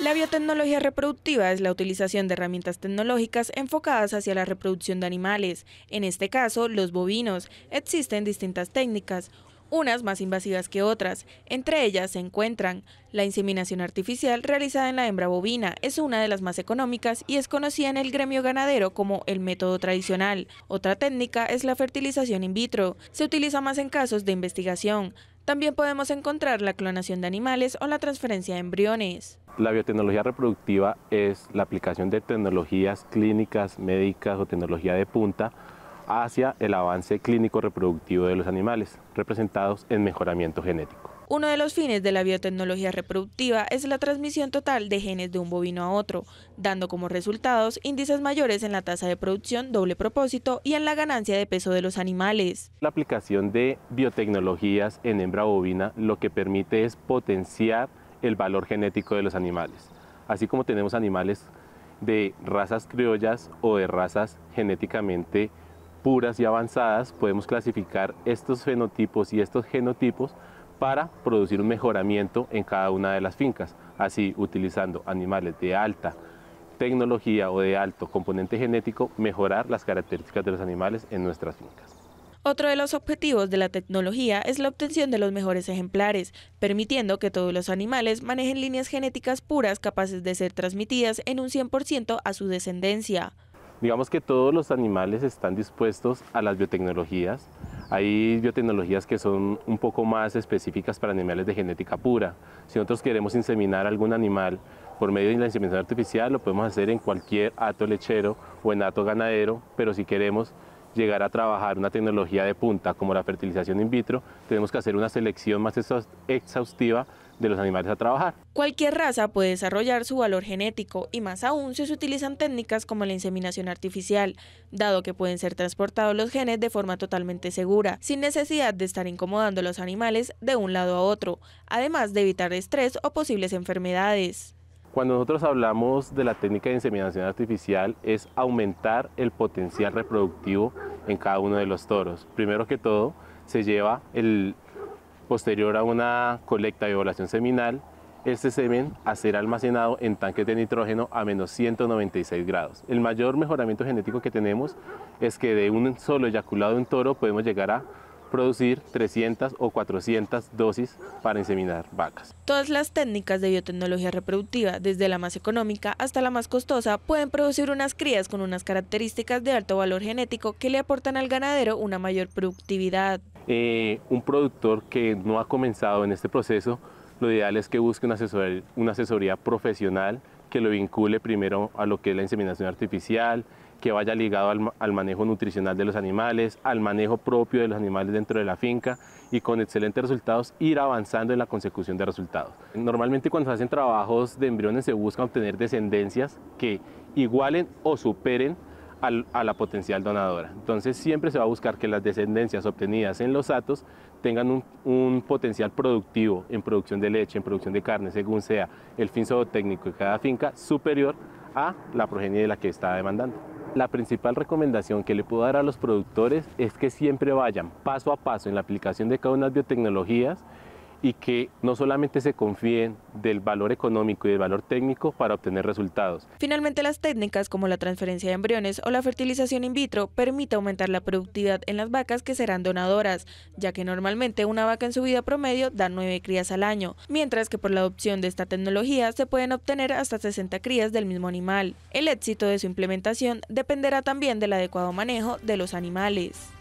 La biotecnología reproductiva es la utilización de herramientas tecnológicas enfocadas hacia la reproducción de animales, en este caso los bovinos. Existen distintas técnicas, unas más invasivas que otras. Entre ellas se encuentran la inseminación artificial realizada en la hembra bovina, es una de las más económicas y es conocida en el gremio ganadero como el método tradicional. Otra técnica es la fertilización in vitro, se utiliza más en casos de investigación. También podemos encontrar la clonación de animales o la transferencia de embriones. La biotecnología reproductiva es la aplicación de tecnologías clínicas, médicas o tecnología de punta hacia el avance clínico reproductivo de los animales, representados en mejoramiento genético. Uno de los fines de la biotecnología reproductiva es la transmisión total de genes de un bovino a otro, dando como resultados índices mayores en la tasa de producción doble propósito y en la ganancia de peso de los animales. La aplicación de biotecnologías en hembra bovina lo que permite es potenciar el valor genético de los animales. Así como tenemos animales de razas criollas o de razas genéticamente puras y avanzadas, podemos clasificar estos fenotipos y estos genotipos para producir un mejoramiento en cada una de las fincas, así utilizando animales de alta tecnología o de alto componente genético, mejorar las características de los animales en nuestras fincas. Otro de los objetivos de la tecnología es la obtención de los mejores ejemplares, permitiendo que todos los animales manejen líneas genéticas puras capaces de ser transmitidas en un 100% a su descendencia. Digamos que todos los animales están dispuestos a las biotecnologías. Hay biotecnologías que son un poco más específicas para animales de genética pura. Si nosotros queremos inseminar algún animal por medio de la inseminación artificial, lo podemos hacer en cualquier hato lechero o en hato ganadero, pero si queremos llegar a trabajar una tecnología de punta como la fertilización in vitro, tenemos que hacer una selección más exhaustiva de los animales a trabajar. Cualquier raza puede desarrollar su valor genético y más aún si se utilizan técnicas como la inseminación artificial, dado que pueden ser transportados los genes de forma totalmente segura, sin necesidad de estar incomodando a los animales de un lado a otro, además de evitar estrés o posibles enfermedades. Cuando nosotros hablamos de la técnica de inseminación artificial es aumentar el potencial reproductivo en cada uno de los toros. Primero que todo, se lleva el posterior a una colecta de ovulación seminal, este semen a ser almacenado en tanques de nitrógeno a menos 196 grados. El mayor mejoramiento genético que tenemos es que de un solo eyaculado de un toro podemos llegar a producir 300 o 400 dosis para inseminar vacas. Todas las técnicas de biotecnología reproductiva, desde la más económica hasta la más costosa, pueden producir unas crías con unas características de alto valor genético que le aportan al ganadero una mayor productividad. Eh, un productor que no ha comenzado en este proceso, lo ideal es que busque una asesoría profesional que lo vincule primero a lo que es la inseminación artificial, que vaya ligado al, manejo nutricional de los animales, al manejo propio de los animales dentro de la finca y con excelentes resultados ir avanzando en la consecución de resultados. Normalmente cuando se hacen trabajos de embriones se busca obtener descendencias que igualen o superen a la potencial donadora. Entonces siempre se va a buscar que las descendencias obtenidas en los atos tengan un, un, potencial productivo en producción de leche, en producción de carne, según sea el fin zootécnico de cada finca, superior a la progenie de la que está demandando. La principal recomendación que le puedo dar a los productores es que siempre vayan paso a paso en la aplicación de cada una de las biotecnologías y que no solamente se confíen del valor económico y del valor técnico para obtener resultados. Finalmente, las técnicas como la transferencia de embriones o la fertilización in vitro permiten aumentar la productividad en las vacas que serán donadoras, ya que normalmente una vaca en su vida promedio da nueve crías al año, mientras que por la adopción de esta tecnología se pueden obtener hasta 60 crías del mismo animal. El éxito de su implementación dependerá también del adecuado manejo de los animales.